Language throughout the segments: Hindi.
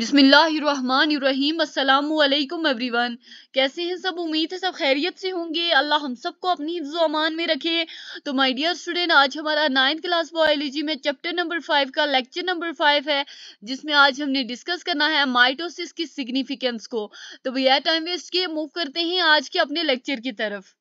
बिसमीम् एवरीवन कैसे हैं सब उम्मीद है सब खैरियत से होंगे अल्लाह हम सबको अपनी हिफ्ज़ अमान में रखे तो माय डियर स्टूडेंट आज हमारा नाइन्थ क्लास बायोलॉजी में चैप्टर नंबर फाइव का लेक्चर नंबर फाइव है जिसमें आज हमने डिस्कस करना है माइटोसिस की सिग्निफिकेंस को तो भैया टाइम वेस्ट किए मूव करते हैं आज के अपने लेक्चर की तरफ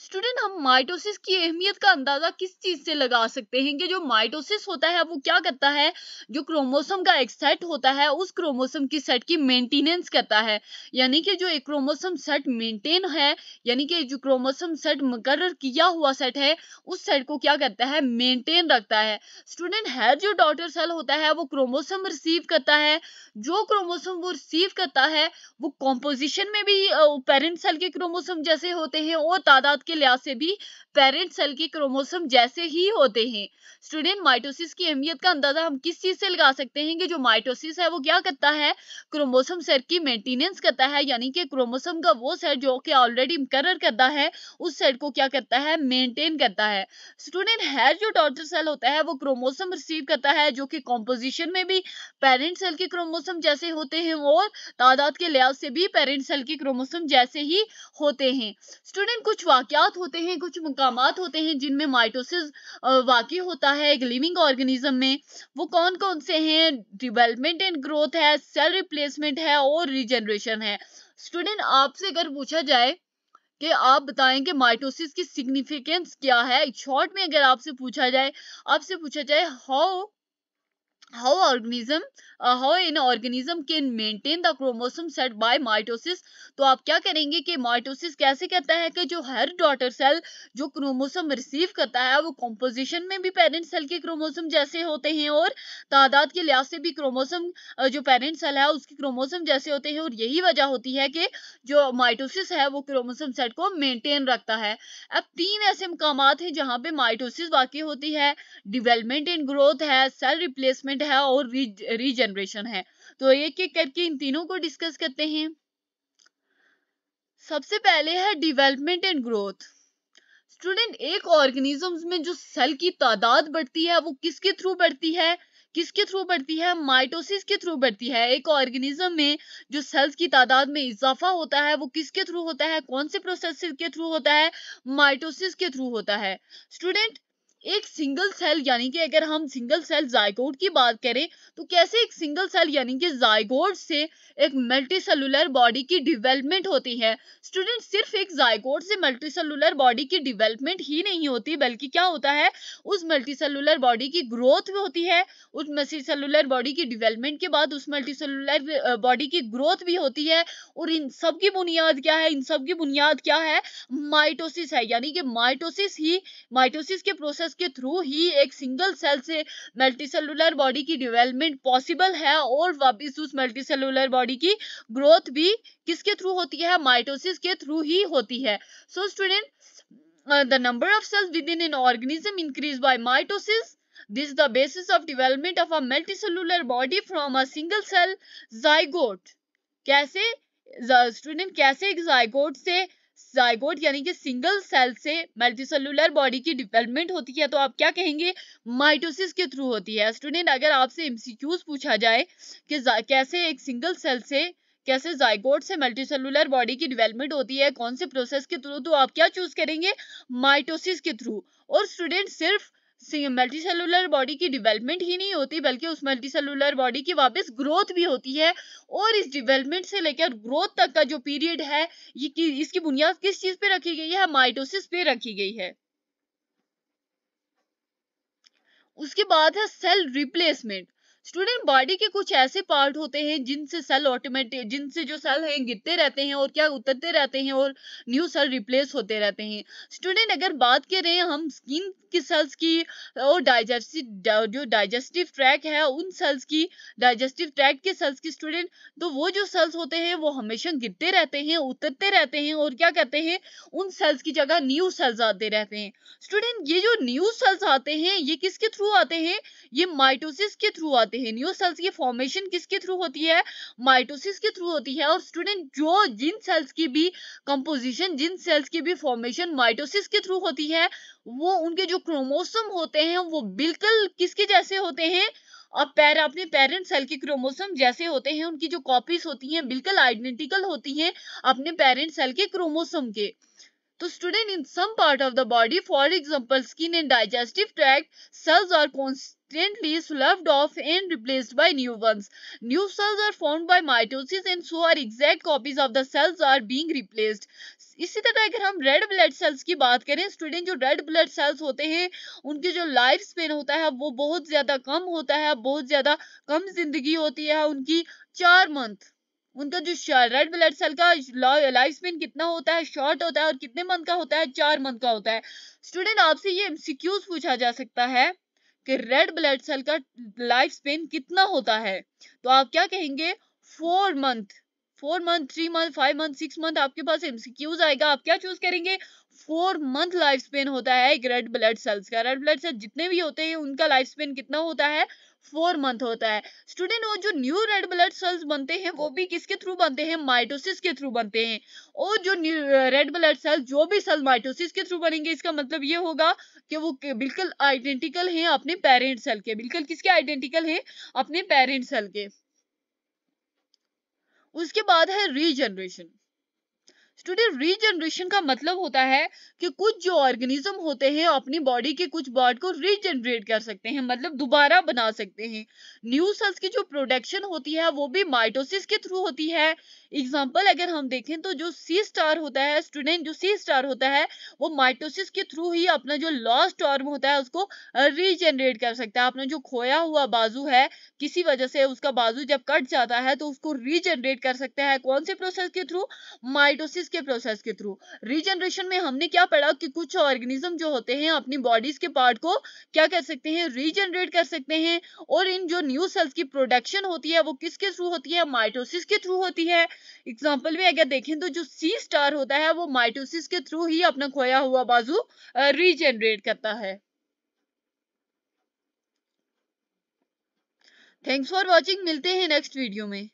स्टूडेंट हम माइटोसिस की अहमियत का अंदाजा किस चीज से लगा सकते हैं कि जो माइटोसिस होता है वो क्या करता है जो क्रोमोसम का एक सेट होता है उस क्रोमोसम की सेट की मेंटेनेंस करता है यानी कि जो एक क्रोमोसोम सेट मेंटेन है यानी कि जो क्रोमोसोम सेट मुकर किया हुआ सेट है उस सेट को क्या करता है मेंटेन रखता है स्टूडेंट है जो डॉटर सेल होता है वो क्रोमोसम रिसीव करता है जो क्रोमोसम वो रिसीव करता है वो कॉम्पोजिशन में भी पेरेंट सेल के क्रोमोसम जैसे होते हैं और तादाद के लिहाज से भी पेरेंट सेल के क्रोमोसोम जैसे ही होते हैं स्टूडेंट माइटोसिस की अहमियत का अंदाजा हम किस चीज से लगा सकते हैं कि जो माइटोसिस है वो क्या करता है क्रोमोसोम सेल की मेंटेनेंस करता है यानी कि क्रोमोसोम का वो सेल जो कि ऑलरेडी मुकर करता है उस सेल को क्या करता है मेंटेन करता है स्टूडेंट हेयर जो डॉटर सेल होता है वो क्रोमोसम रिसीव करता है जो कि कॉम्पोजिशन में भी पेरेंट सेल के क्रोमोसम जैसे होते हैं और तादाद के लिहाज से भी पेरेंट सेल के क्रोमोसम जैसे ही होते हैं स्टूडेंट कुछ वाक्य वाक़ात होते हैं कुछ मकाम होते हैं जिनमें माइटोसिस वाक़ होता है एक लिविंग ऑर्गेनिज्म में वो कौन कौन से हैं डिवेलपमेंट एंड ग्रोथ है सेल रिप्लेसमेंट है और रिजनरेशन है स्टूडेंट आपसे अगर पूछा जाए कि आप बताएं कि माइटोसिस की सिग्निफिकेंस क्या है शॉर्ट में अगर आपसे पूछा जाए आपसे पूछा जाए how how organism uh, how an organism can maintain the chromosome set by तो आप क्या करेंगे कि माइटोसिस कैसे कहता है कि जो हर डॉटर सेल जो क्रोमोसोम रिसीव करता है वो कॉम्पोजिशन में भी पेरेंट सेल के क्रोमोसोम जैसे होते हैं और तादाद के लिहाज से भी क्रोमोसोम uh, जो पेरेंट सेल है उसके क्रोमोसोम जैसे होते हैं और यही वजह होती है कि जो माइटोसिस है वो क्रोमोसोम सेट को मेनटेन रखता है अब तीन ऐसे मकाम हैं जहाँ पे माइटोसिस बाकी होती है डिवेलपमेंट एंड ग्रोथ है सेल रिप्लेसमेंट रिप्लेसमेंट है और रीजनरेशन है तो एक एक करके इन तीनों को डिस्कस करते हैं सबसे पहले है डेवलपमेंट एंड ग्रोथ स्टूडेंट एक ऑर्गेनिजम्स में जो सेल की तादाद बढ़ती है वो किसके थ्रू बढ़ती है किसके थ्रू बढ़ती है माइटोसिस के थ्रू बढ़ती है एक ऑर्गेनिज्म में जो सेल्स की तादाद में इजाफा होता है वो किसके थ्रू होता है कौन से प्रोसेस के थ्रू होता है माइटोसिस के थ्रू होता है स्टूडेंट एक सिंगल सेल यानी कि अगर हम सिंगल सेल जायकोड की बात करें तो कैसे एक सिंगल सेल यानी कि जायकोड से एक मल्टी सेलुलर बॉडी की डेवलपमेंट होती है स्टूडेंट सिर्फ एक जायकोड से मल्टी सेलुलर बॉडी की डिवेलपमेंट ही नहीं होती बल्कि क्या होता है उस मल्टी सेलुलर बॉडी की ग्रोथ भी होती है उस मल्टी सेलुलर बॉडी की डिवेलपमेंट के बाद उस मल्टी सेलुलर बॉडी की ग्रोथ भी होती है और इन सब की बुनियाद क्या है इन सब की बुनियाद क्या है माइटोसिस है यानी कि माइटोसिस ही माइटोसिस के प्रोसेस प्रोसेस के थ्रू ही एक सिंगल सेल से मल्टीसेलुलर बॉडी की डेवलपमेंट पॉसिबल है और वापिस उस मल्टीसेलुलर बॉडी की ग्रोथ भी किसके थ्रू होती है माइटोसिस के थ्रू ही होती है so student the number of cells within an organism increase by mitosis This is the basis of development of a multicellular body from a single cell zygote. कैसे स्टूडेंट कैसे एक जायगोट से जाइगोट यानी कि सिंगल सेल से मल्टीसेलुलर बॉडी की डेवलपमेंट होती है तो आप क्या कहेंगे माइटोसिस के थ्रू होती है स्टूडेंट अगर आपसे एमसीक्यूज पूछा जाए कि कैसे एक सिंगल सेल से कैसे जाइगोट से मल्टीसेलुलर बॉडी की डेवलपमेंट होती है कौन से प्रोसेस के थ्रू तो आप क्या चूज करेंगे माइटोसिस के थ्रू और स्टूडेंट सिर्फ मल्टी सेलुलर बॉडी की डिवेलपमेंट ही नहीं होती बल्कि उस मल्टी सेलुलर बॉडी की वापस ग्रोथ भी होती है और इस डिवेलपमेंट से लेकर ग्रोथ तक का जो पीरियड है ये कि, इसकी बुनियाद किस चीज पे रखी गई है माइटोसिस पे रखी गई है उसके बाद है सेल रिप्लेसमेंट स्टूडेंट बॉडी के कुछ ऐसे पार्ट होते हैं जिनसे सेल ऑटोमेटिक जिनसे जो सेल हैं गिरते रहते हैं और क्या उतरते रहते हैं और न्यू सेल रिप्लेस होते रहते हैं स्टूडेंट अगर बात करें हम स्किन की सेल्स की और डाइजेस्टिव जो डाइजेस्टिव ट्रैक है उन सेल्स की डाइजेस्टिव ट्रैक के सेल्स की स्टूडेंट तो वो जो सेल्स होते हैं वो हमेशा गिरते रहते हैं उतरते रहते हैं और क्या कहते हैं उन सेल्स की जगह न्यू सेल्स आते रहते हैं स्टूडेंट ये जो न्यू सेल्स आते हैं ये किसके थ्रू आते हैं ये माइटोसिस के थ्रू आते हैं सकते हैं न्यू सेल्स की फॉर्मेशन किसके थ्रू होती है माइटोसिस के थ्रू होती है और स्टूडेंट जो जिन सेल्स की भी कंपोजिशन जिन सेल्स की भी फॉर्मेशन माइटोसिस के थ्रू होती है वो उनके जो क्रोमोसोम होते हैं वो बिल्कुल किसके जैसे होते हैं अब पैर अपने पेरेंट सेल के क्रोमोसोम जैसे होते हैं उनकी जो कॉपीज होती हैं बिल्कुल आइडेंटिकल होती हैं अपने पेरेंट सेल के क्रोमोसोम के तो student in some part of the body for example skin and digestive tract cells are constantly sloughed off and replaced by new ones new cells are formed by mitosis and so are exact copies of the cells are being replaced इसी तरह अगर हम रेड ब्लड सेल्स की बात करें स्टूडेंट जो रेड ब्लड सेल्स होते हैं उनके जो लाइफ स्पेन होता है वो बहुत ज्यादा कम होता है बहुत ज्यादा कम जिंदगी होती है उनकी चार मंथ उनका जो रेड ब्लड सेल का लाइफ स्पेन कितना होता है शॉर्ट होता है और कितने मंथ का होता है चार मंथ का होता है स्टूडेंट आपसे ये एमसीक्यूज पूछा जा सकता है कि रेड ब्लड सेल का लाइफ स्पेन कितना होता है तो आप क्या कहेंगे four month four month three month five month six month आपके पास एमसीक्यूज आएगा आप क्या चूज करेंगे फोर मंथ लाइफ स्पेन होता है एक रेड ब्लड सेल्स का रेड ब्लड सेल्स जितने भी होते हैं उनका लाइफ स्पेन कितना होता है फोर मंथ होता है स्टूडेंट वो जो न्यू रेड ब्लड सेल्स बनते हैं वो भी किसके थ्रू बनते हैं माइटोसिस के थ्रू बनते हैं और जो न्यू रेड ब्लड सेल जो भी सेल माइटोसिस के थ्रू बनेंगे इसका मतलब ये होगा कि वो बिल्कुल आइडेंटिकल है अपने पेरेंट सेल के बिल्कुल किसके आइडेंटिकल है अपने पेरेंट सेल के उसके बाद है रीजनरेशन स्टूडेंट रीजनरेशन का मतलब होता है कि कुछ जो ऑर्गेनिज्म होते हैं अपनी बॉडी के कुछ पार्ट को रीजनरेट कर सकते हैं मतलब दोबारा बना सकते हैं न्यू सेल्स की जो प्रोडक्शन होती है वो भी माइटोसिस के थ्रू होती है एग्जाम्पल अगर हम देखें तो जो सी स्टार होता है स्टूडेंट जो सी स्टार होता है वो माइटोसिस के थ्रू ही अपना जो लॉस्ट टॉर्म होता है उसको रीजनरेट कर सकता है अपना जो खोया हुआ बाजू है किसी वजह से उसका बाजू जब कट जाता है तो उसको रीजनरेट कर सकता है कौन से प्रोसेस के थ्रू माइटोसिस डाइजेस्ट के प्रोसेस के थ्रू रीजनरेशन में हमने क्या पढ़ा कि कुछ ऑर्गेनिज्म जो होते हैं अपनी बॉडीज के पार्ट को क्या कर सकते हैं रीजनरेट कर सकते हैं और इन जो न्यू सेल्स की प्रोडक्शन होती है वो किसके थ्रू होती है माइटोसिस के थ्रू होती है एग्जाम्पल में अगर देखें तो जो सी स्टार होता है वो माइटोसिस के थ्रू ही अपना खोया हुआ बाजू रीजनरेट करता है थैंक्स फॉर वॉचिंग मिलते हैं नेक्स्ट वीडियो में